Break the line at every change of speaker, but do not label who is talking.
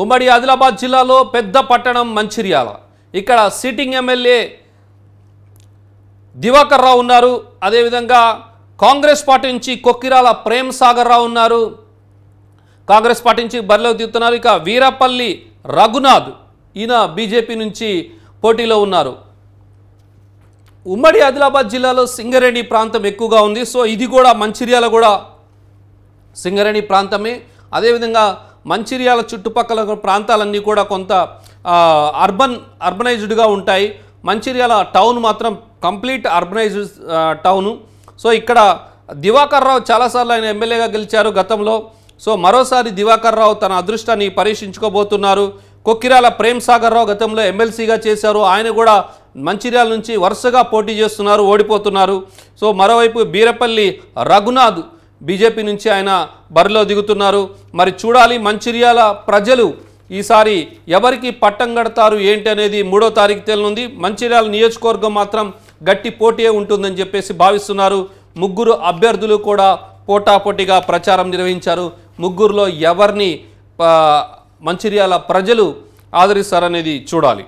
ఉమ్మడి ఆదిలాబాద్ జిల్లాలో పెద్ద పట్టణం మంచిర్యాల ఇక్కడ సిట్టింగ్ ఎమ్మెల్యే దివాకర్ రావు ఉన్నారు అదేవిధంగా కాంగ్రెస్ పార్టీ నుంచి కొక్కిరాల ప్రేమ్ సాగర్ రావు ఉన్నారు కాంగ్రెస్ పార్టీ నుంచి బరిలో దిగుతున్నారు ఇక వీరపల్లి రఘునాథ్ ఈయన బీజేపీ నుంచి పోటీలో ఉన్నారు ఉమ్మడి ఆదిలాబాద్ జిల్లాలో సింగరేణి ప్రాంతం ఎక్కువగా ఉంది సో ఇది కూడా మంచిర్యాల కూడా సింగరేణి ప్రాంతమే అదేవిధంగా మంచిర్యాల చుట్టుపక్కల ప్రాంతాలన్నీ కూడా కొంత అర్బన్ అర్బనైజ్డ్గా ఉంటాయి మంచిర్యాల టౌన్ మాత్రం కంప్లీట్ అర్బనైజ్డ్ టౌను సో ఇక్కడ దివాకర్ రావు చాలాసార్లు ఆయన ఎమ్మెల్యేగా గెలిచారు గతంలో సో మరోసారి దివాకర్ రావు తన అదృష్టాన్ని పరీక్షించుకోబోతున్నారు కొక్కిరాల ప్రేమ్ సాగర్ రావు గతంలో ఎమ్మెల్సీగా చేశారు ఆయన కూడా మంచిర్యాల నుంచి వరుసగా పోటీ చేస్తున్నారు ఓడిపోతున్నారు సో మరోవైపు బీరపల్లి రఘునాథ్ బీజేపీ నుంచి ఆయన బరిలో దిగుతున్నారు మరి చూడాలి మంచిర్యాల ప్రజలు ఈసారి ఎవరికి పట్టం కడతారు ఏంటి అనేది మూడో తారీఖు తేలనుంది మంచిర్యాల నియోజకవర్గం మాత్రం గట్టి పోటీయే ఉంటుందని చెప్పేసి భావిస్తున్నారు ముగ్గురు అభ్యర్థులు కూడా పోటాపోటీగా ప్రచారం నిర్వహించారు ముగ్గురులో ఎవరిని మంచిర్యాల ప్రజలు ఆదరిస్తారనేది చూడాలి